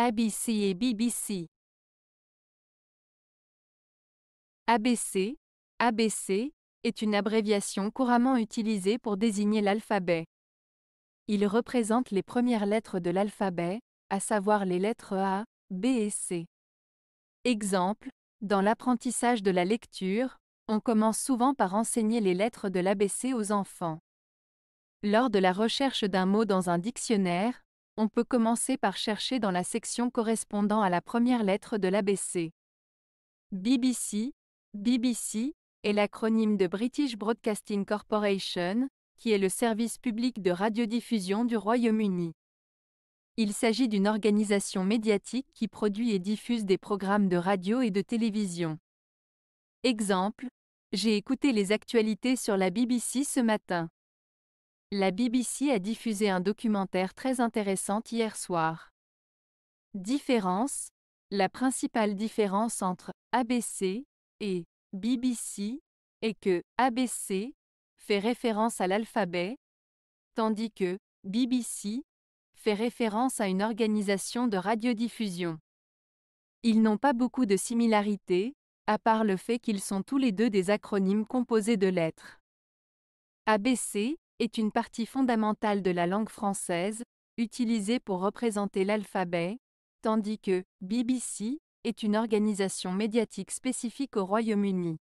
ABC et BBC. ABC, ABC, est une abréviation couramment utilisée pour désigner l'alphabet. Il représente les premières lettres de l'alphabet, à savoir les lettres A, B et C. Exemple, dans l'apprentissage de la lecture, on commence souvent par enseigner les lettres de l'ABC aux enfants. Lors de la recherche d'un mot dans un dictionnaire, on peut commencer par chercher dans la section correspondant à la première lettre de l'ABC. BBC, BBC, est l'acronyme de British Broadcasting Corporation, qui est le service public de radiodiffusion du Royaume-Uni. Il s'agit d'une organisation médiatique qui produit et diffuse des programmes de radio et de télévision. Exemple, j'ai écouté les actualités sur la BBC ce matin. La BBC a diffusé un documentaire très intéressant hier soir. Différence La principale différence entre ABC et BBC est que ABC fait référence à l'alphabet, tandis que BBC fait référence à une organisation de radiodiffusion. Ils n'ont pas beaucoup de similarités, à part le fait qu'ils sont tous les deux des acronymes composés de lettres. ABC est une partie fondamentale de la langue française, utilisée pour représenter l'alphabet, tandis que BBC est une organisation médiatique spécifique au Royaume-Uni.